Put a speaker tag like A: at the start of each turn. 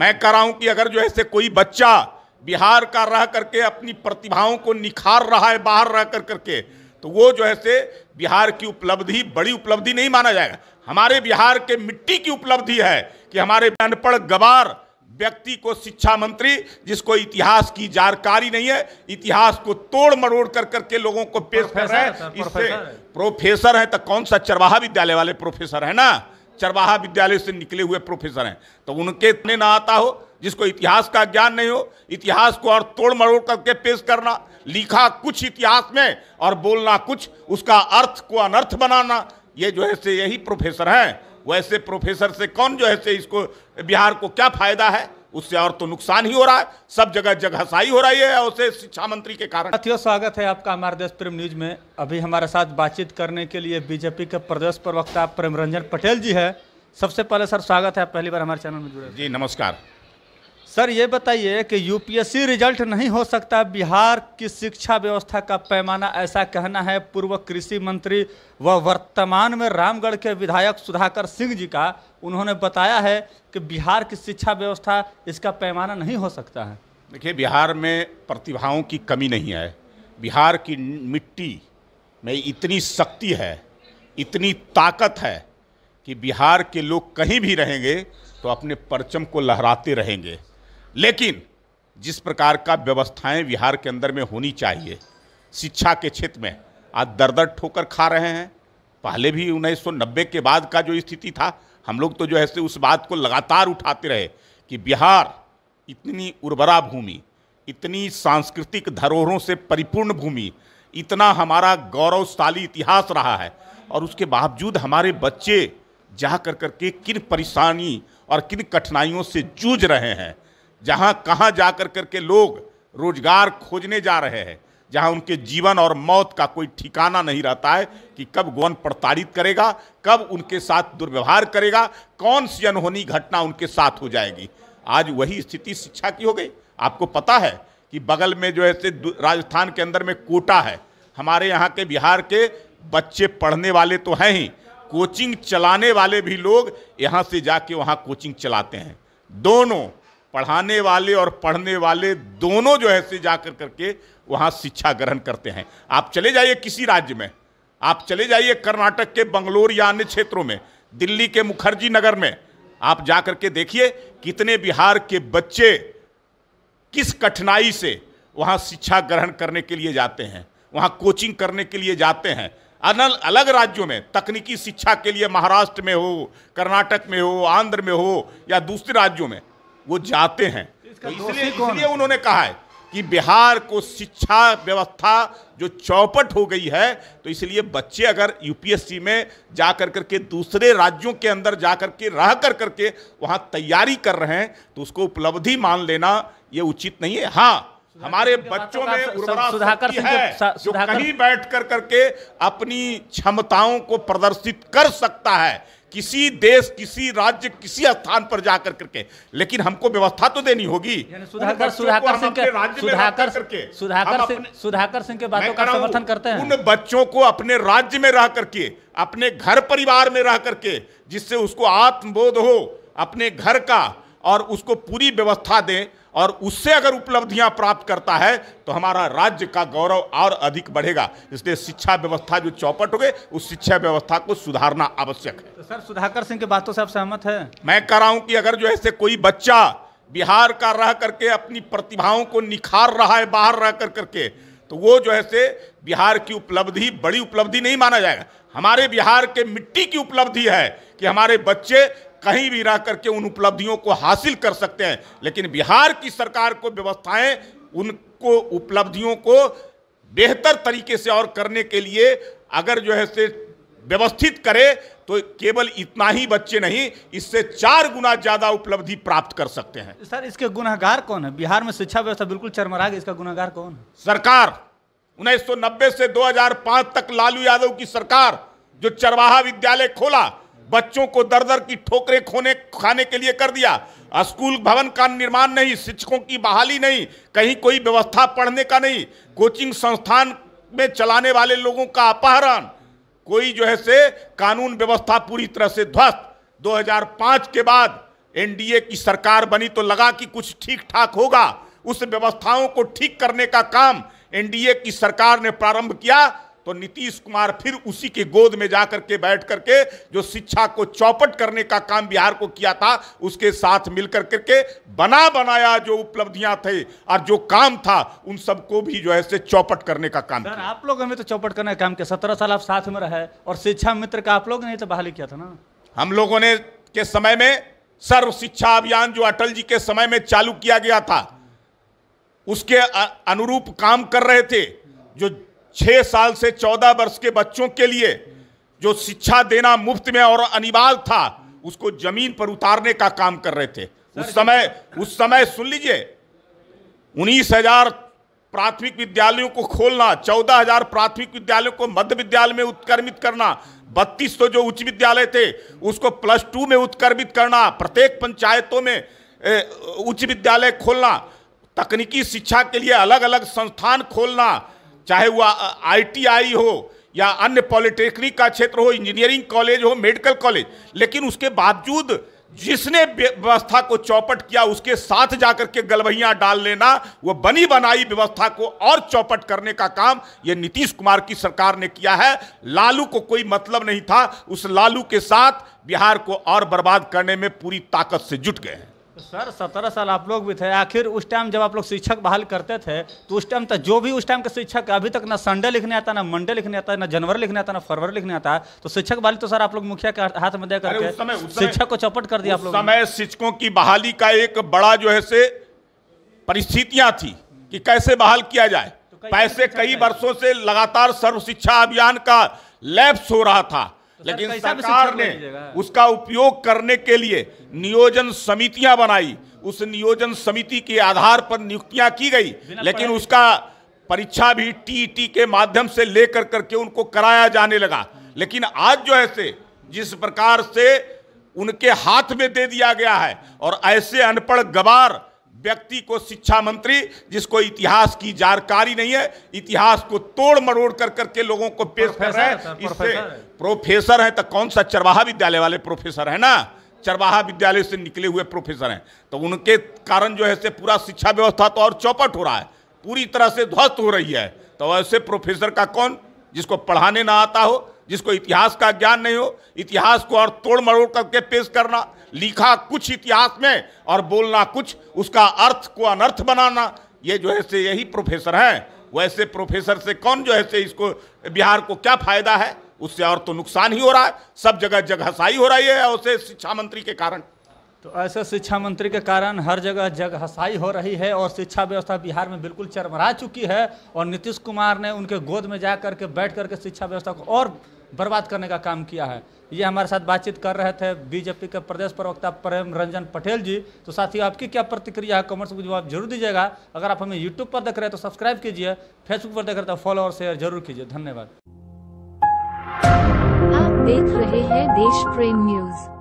A: मैं कह रहा हूं कि अगर जो ऐसे कोई बच्चा बिहार का रह करके अपनी प्रतिभाओं को निखार रहा है बाहर रह कर करके तो वो जो है से बिहार की उपलब्धि बड़ी उपलब्धि नहीं माना जाएगा हमारे बिहार के मिट्टी की उपलब्धि है कि हमारे अनपढ़ गवार व्यक्ति को शिक्षा मंत्री जिसको इतिहास की जानकारी नहीं है इतिहास को तोड़ मरोड़ कर करके लोगों को पेश कर रहे हैं इससे प्रोफेसर है तो कौन सा चरवाहा विद्यालय वाले प्रोफेसर है ना चरवाहा विद्यालय से निकले हुए प्रोफेसर हैं तो उनके इतने ना आता हो जिसको इतिहास का ज्ञान नहीं हो इतिहास को और तोड़ मरोड़ करके पेश करना लिखा कुछ इतिहास में और बोलना कुछ उसका अर्थ को अनर्थ बनाना ये जो है से यही प्रोफेसर हैं वैसे प्रोफेसर से कौन जो है से इसको बिहार को क्या फायदा है उससे और तो नुकसान ही हो रहा है सब जगह जगहसाई हो रही है उसे शिक्षा मंत्री के कारण
B: साथियों स्वागत है आपका हमारे देश प्रेम न्यूज में अभी हमारे साथ बातचीत करने के लिए बीजेपी के प्रदेश प्रवक्ता प्रेम रंजन पटेल जी है सबसे पहले सर स्वागत है आप पहली बार हमारे चैनल में जुड़े जी नमस्कार सर ये बताइए कि यूपीएससी रिजल्ट नहीं हो सकता बिहार की शिक्षा व्यवस्था का पैमाना ऐसा कहना है पूर्व कृषि मंत्री व वर्तमान में रामगढ़ के विधायक सुधाकर सिंह जी का उन्होंने बताया है कि बिहार की शिक्षा व्यवस्था इसका पैमाना नहीं हो सकता है
A: देखिए बिहार में प्रतिभाओं की कमी नहीं है बिहार की मिट्टी में इतनी शक्ति है इतनी ताकत है कि बिहार के लोग कहीं भी रहेंगे तो अपने परचम को लहराते रहेंगे लेकिन जिस प्रकार का व्यवस्थाएं बिहार के अंदर में होनी चाहिए शिक्षा के क्षेत्र में आज दर दर ठोकर खा रहे हैं पहले भी उन्नीस के बाद का जो स्थिति था हम लोग तो जो है से उस बात को लगातार उठाते रहे कि बिहार इतनी उर्वरा भूमि इतनी सांस्कृतिक धरोहरों से परिपूर्ण भूमि इतना हमारा गौरवशाली इतिहास रहा है और उसके बावजूद हमारे बच्चे जा कर करके किन परेशानी और किन कठिनाइयों से जूझ रहे हैं जहाँ कहाँ जाकर करके लोग रोजगार खोजने जा रहे हैं जहाँ उनके जीवन और मौत का कोई ठिकाना नहीं रहता है कि कब गौन प्रताड़ित करेगा कब उनके साथ दुर्व्यवहार करेगा कौन सी अनहोनी घटना उनके साथ हो जाएगी आज वही स्थिति शिक्षा की हो गई आपको पता है कि बगल में जो है राजस्थान के अंदर में कोटा है हमारे यहाँ के बिहार के बच्चे पढ़ने वाले तो हैं ही कोचिंग चलाने वाले भी लोग यहाँ से जाके वहाँ कोचिंग चलाते हैं दोनों पढ़ाने वाले और पढ़ने वाले दोनों जो है से जाकर करके वहाँ शिक्षा ग्रहण करते हैं आप चले जाइए किसी राज्य में आप चले जाइए कर्नाटक के बंगलोर या अन्य क्षेत्रों में दिल्ली के मुखर्जी नगर में आप जा कर के देखिए कितने बिहार के बच्चे किस कठिनाई से वहाँ शिक्षा ग्रहण करने के लिए जाते हैं वहाँ कोचिंग करने के लिए जाते हैं अनल अलग राज्यों में तकनीकी शिक्षा के लिए महाराष्ट्र में हो कर्नाटक में हो आंध्र में हो या दूसरे राज्यों में वो जाते हैं तो इसलिए इसलिए उन्होंने कहा है कि बिहार को शिक्षा व्यवस्था जो चौपट हो गई है तो इसलिए बच्चे अगर यूपीएससी में जा कर करके दूसरे राज्यों के अंदर जा कर के रह कर करके वहाँ तैयारी कर रहे हैं तो उसको उपलब्धि मान लेना ये उचित नहीं है हाँ हमारे बच्चों में उर्वरा सुधाकर है जो कहीं बैठ कर करके अपनी क्षमताओं को प्रदर्शित कर सकता है किसी देश किसी राज्य किसी स्थान पर जाकर करके लेकिन हमको व्यवस्था तो देनी होगी सुधाकर सुधाकर सिंह के सुधाकर सुधाकर सिंह
B: सुधाकर सिंह के बातों का समर्थन करते हैं
A: उन बच्चों को अपने राज्य में रह करके अपने घर परिवार में रह करके जिससे उसको आत्मबोध हो अपने घर का और उसको पूरी व्यवस्था दें और उससे अगर उपलब्धियां प्राप्त करता है तो हमारा राज्य का गौरव और अधिक बढ़ेगा इसलिए शिक्षा व्यवस्था जो चौपट हो गई उस शिक्षा व्यवस्था को सुधारना आवश्यक है तो सर सुधाकर सिंह की बातों से आप सहमत है मैं कह रहा हूं कि अगर जो ऐसे कोई बच्चा बिहार का रह करके अपनी प्रतिभाओं को निखार रहा है बाहर रह कर करके तो वो जो है से बिहार की उपलब्धि बड़ी उपलब्धि नहीं माना जाएगा हमारे बिहार के मिट्टी की उपलब्धि है कि हमारे बच्चे कहीं भी रह करके उन उपलब्धियों को हासिल कर सकते हैं लेकिन बिहार की सरकार को व्यवस्थाएं उनको उपलब्धियों को बेहतर तरीके से और करने के लिए अगर जो है से व्यवस्थित करे तो केवल इतना ही बच्चे नहीं इससे चार गुना ज्यादा उपलब्धि प्राप्त कर सकते हैं
B: सर इसके गुनागार कौन है बिहार में शिक्षा व्यवस्था बिल्कुल चरमरा गई इसका गुनागार कौन है सरकार
A: उन्नीस से 2005 तक लालू यादव की सरकार जो चरवाहा विद्यालय खोला बच्चों को दर दर की ठोकरें खोने खाने के लिए कर दिया स्कूल भवन का निर्माण नहीं शिक्षकों की बहाली नहीं कहीं कोई व्यवस्था पढ़ने का नहीं कोचिंग संस्थान में चलाने वाले लोगों का अपहरण कोई जो है से कानून व्यवस्था पूरी तरह से ध्वस्त 2005 के बाद एनडीए की सरकार बनी तो लगा कि कुछ ठीक ठाक होगा उस व्यवस्थाओं को ठीक करने का काम एनडीए की सरकार ने प्रारंभ किया तो नीतीश कुमार फिर उसी के गोद में जा करके बैठ करके जो शिक्षा को चौपट करने का काम बिहार को किया था उसके साथ मिलकर करके बना बनाया जो उपलब्धियां थे और जो काम था उन सबको भी जो है से चौपट करने का काम सर
B: आप लोग हमें तो चौपट करने का काम किया सत्रह साल आप साथ में रहे और शिक्षा मित्र का आप लोग ने
A: तो बहाली किया था ना हम लोगों ने के समय में सर्व शिक्षा अभियान जो अटल जी के समय में चालू किया गया था उसके अनुरूप काम कर रहे थे जो छः साल से चौदह वर्ष के बच्चों के लिए जो शिक्षा देना मुफ्त में और अनिवार्य था उसको जमीन पर उतारने का काम कर रहे थे उस समय उस समय सुन लीजिए उन्नीस हजार प्राथमिक विद्यालयों को खोलना चौदह हजार प्राथमिक विद्यालयों को मध्य विद्यालय में उत्कर्मित करना बत्तीस तो जो उच्च विद्यालय थे उसको प्लस टू में उत्कर्मित करना प्रत्येक पंचायतों में उच्च विद्यालय खोलना तकनीकी शिक्षा के लिए अलग अलग संस्थान खोलना चाहे वह आईटीआई हो या अन्य पॉलिटेक्निक का क्षेत्र हो इंजीनियरिंग कॉलेज हो मेडिकल कॉलेज लेकिन उसके बावजूद जिसने व्यवस्था को चौपट किया उसके साथ जाकर के गलवैयाँ डाल लेना वह बनी बनाई व्यवस्था को और चौपट करने का काम ये नीतीश कुमार की सरकार ने किया है लालू को कोई मतलब नहीं था उस लालू के साथ बिहार को और बर्बाद करने में पूरी ताकत से जुट गए हैं
B: सर सत्रह साल आप लोग भी थे आखिर उस टाइम जब आप लोग शिक्षक बहाल करते थे तो उस टाइम तो जो भी उस टाइम के शिक्षक अभी तक ना संडे लिखने आता ना मंडे लिखने आता ना जनवरी लिखने आता ना फरवरी लिखने आता तो शिक्षक बहाली तो सर आप लोग मुखिया के हाथ में देकर शिक्षक को चौपट कर दिया आप लोग समय
A: शिक्षकों की बहाली का एक बड़ा जो है से परिस्थितियां थी कि कैसे बहाल किया जाए तो पैसे कई वर्षों से लगातार सर्व शिक्षा अभियान का लैप्स हो रहा था तो लेकिन सरकार ने उसका उपयोग करने के लिए नियोजन समितियां बनाई उस नियोजन समिति के आधार पर नियुक्तियां की गई लेकिन उसका परीक्षा भी टी e के माध्यम से लेकर करके उनको कराया जाने लगा लेकिन आज जो ऐसे जिस प्रकार से उनके हाथ में दे दिया गया है और ऐसे अनपढ़ गवार व्यक्ति को शिक्षा मंत्री जिसको इतिहास की जानकारी नहीं है इतिहास को तोड़ मरोड़ कर करके लोगों को पेश कर रहे हैं इससे प्रोफेसर है तो कौन सा चरवाहा विद्यालय वाले प्रोफेसर है ना चरवाहा विद्यालय से निकले हुए प्रोफेसर हैं तो उनके कारण जो है से पूरा शिक्षा व्यवस्था तो और चौपट हो रहा है पूरी तरह से ध्वस्त हो रही है तो ऐसे प्रोफेसर का कौन जिसको पढ़ाने ना आता हो जिसको इतिहास का ज्ञान नहीं हो इतिहास को और तोड़ मरोड़ करके पेश करना लिखा कुछ इतिहास में और बोलना कुछ उसका अर्थ को अनर्थ बनाना ये जो है से यही प्रोफेसर हैं वैसे प्रोफेसर से कौन जो है से इसको बिहार को क्या फायदा है उससे और तो नुकसान ही हो रहा है सब जगह जगहसाई हो रही है और उसे शिक्षा मंत्री के कारण
B: तो ऐसे शिक्षा मंत्री के कारण हर जगह जगहसाई हो रही है और शिक्षा व्यवस्था बिहार में बिल्कुल चरमरा चुकी है और नीतीश कुमार ने उनके गोद में जा करके बैठ करके शिक्षा व्यवस्था को और बर्बाद करने का काम किया है ये हमारे साथ बातचीत कर रहे थे बीजेपी के प्रदेश प्रवक्ता प्रेम रंजन पटेल जी तो साथियों आपकी क्या प्रतिक्रिया है कमेंट्स में जवाब जरूर दीजिएगा अगर आप हमें यूट्यूब पर देख रहे हैं तो सब्सक्राइब कीजिए फेसबुक पर देख रहे हैं तो फॉलो और शेयर जरूर कीजिए धन्यवाद आप देख रहे हैं देश प्रेम न्यूज़